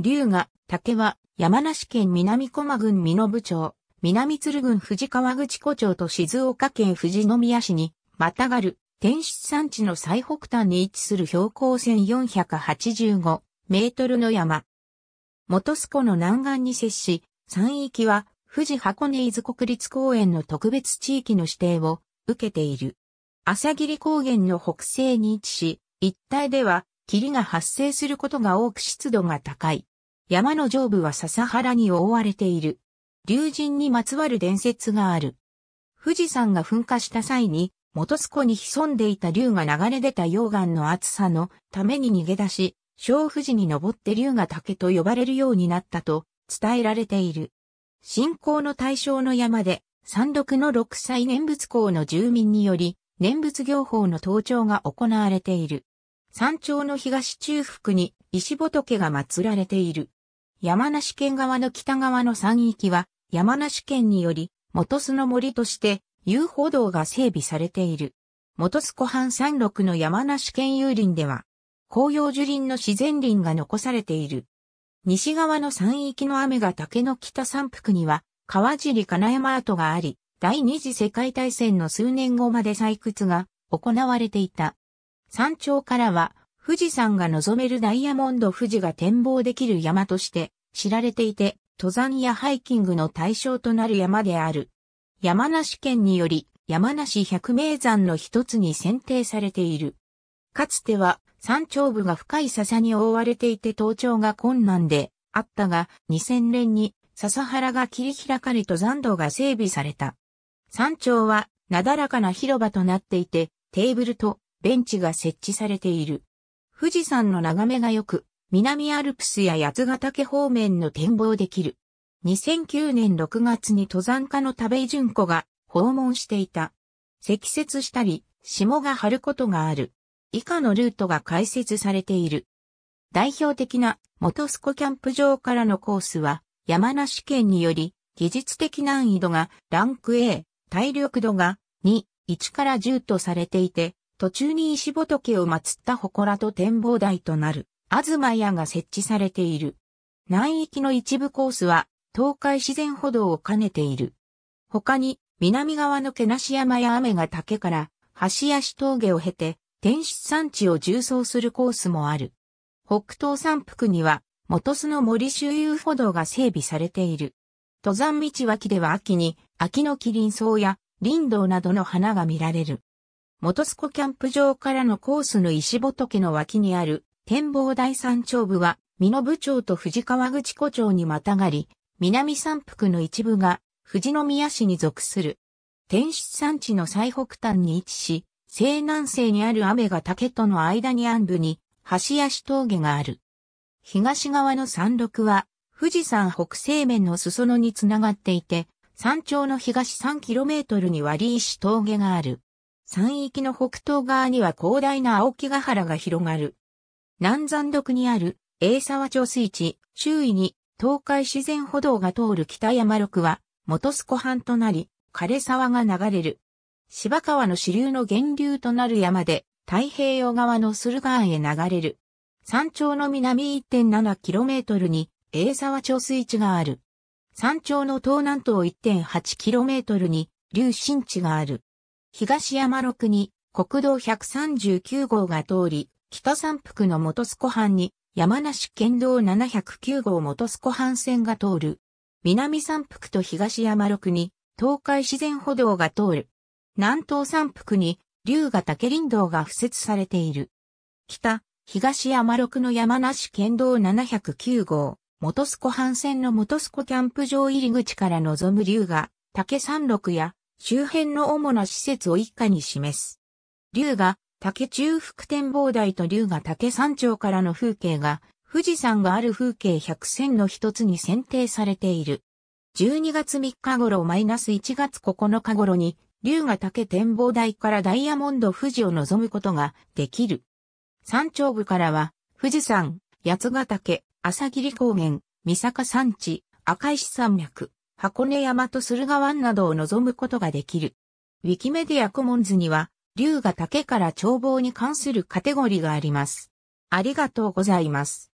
龍が、竹は、山梨県南駒郡美濃部町、南鶴郡富士川口湖町と静岡県富士宮市に、またがる、天出山地の最北端に位置する標高1485メートルの山。元栖湖の南岸に接し、山域は富士箱根伊豆国立公園の特別地域の指定を受けている。朝霧高原の北西に位置し、一帯では霧が発生することが多く湿度が高い。山の上部は笹原に覆われている。竜神にまつわる伝説がある。富士山が噴火した際に、元栖湖に潜んでいた竜が流れ出た溶岩の厚さのために逃げ出し、小富士に登って竜が竹と呼ばれるようになったと伝えられている。信仰の対象の山で、山麓の六歳念仏校の住民により、念仏行法の登頂が行われている。山頂の東中腹に石仏が祀られている。山梨県側の北側の山域は山梨県により元巣の森として遊歩道が整備されている。元栖湖畔山麓の山梨県有林では紅葉樹林の自然林が残されている。西側の山域の雨が竹の北山腹には川尻金山跡があり、第二次世界大戦の数年後まで採掘が行われていた。山頂からは富士山が望めるダイヤモンド富士が展望できる山として知られていて、登山やハイキングの対象となる山である。山梨県により山梨百名山の一つに選定されている。かつては山頂部が深い笹に覆われていて登頂が困難であったが2000年に笹原が切り開かれ登山道が整備された。山頂はなだらかな広場となっていてテーブルとベンチが設置されている。富士山の眺めが良く、南アルプスや八ヶ岳方面の展望できる。2009年6月に登山家の田部井淳子が訪問していた。積雪したり、霜が張ることがある。以下のルートが開設されている。代表的な元スコキャンプ場からのコースは、山梨県により、技術的難易度がランク A、体力度が2、1から10とされていて、途中に石仏を祀った祠と展望台となる、東屋が設置されている。南域の一部コースは、東海自然歩道を兼ねている。他に、南側の毛し山や雨が竹から、橋足峠を経て、天出山地を縦走するコースもある。北東山腹には、元巣の森周遊歩道が整備されている。登山道脇では秋に、秋の麒麟草や林道などの花が見られる。元栖湖キャンプ場からのコースの石仏の脇にある展望台山頂部は、美濃部町と藤川口湖町にまたがり、南山腹の一部が富士宮市に属する。天出山地の最北端に位置し、西南西にある雨が竹との間に暗部に、橋足峠がある。東側の山麓は、富士山北西面の裾野につながっていて、山頂の東 3km に割石峠がある。山域の北東側には広大な青木ヶ原が広がる。南山麓にある栄沢貯水池、周囲に東海自然歩道が通る北山六は、元栖湖畔となり、枯れ沢が流れる。芝川の支流の源流となる山で、太平洋側の駿河湾へ流れる。山頂の南 1.7km に栄沢貯水池がある。山頂の東南東 1.8km に流新地がある。東山六に国道139号が通り、北三福の元須湖畔に山梨県道709号元須湖畔線が通る。南三福と東山六に東海自然歩道が通る。南東三福に龍ヶ岳林道が付設されている。北、東山六の山梨県道709号、元須湖畔線の元須湖キャンプ場入り口から望む龍ヶ、竹山六や周辺の主な施設を一家に示す。龍が竹中腹展望台と龍が竹山頂からの風景が、富士山がある風景百選の一つに選定されている。12月3日頃マイナス1月9日頃に、龍が竹展望台からダイヤモンド富士を望むことができる。山頂部からは、富士山、八ヶ岳、朝霧高原、三坂山地、赤石山脈、箱根山と駿河湾などを望むことができる。ウィキメディアコモンズには、龍が竹から眺望に関するカテゴリーがあります。ありがとうございます。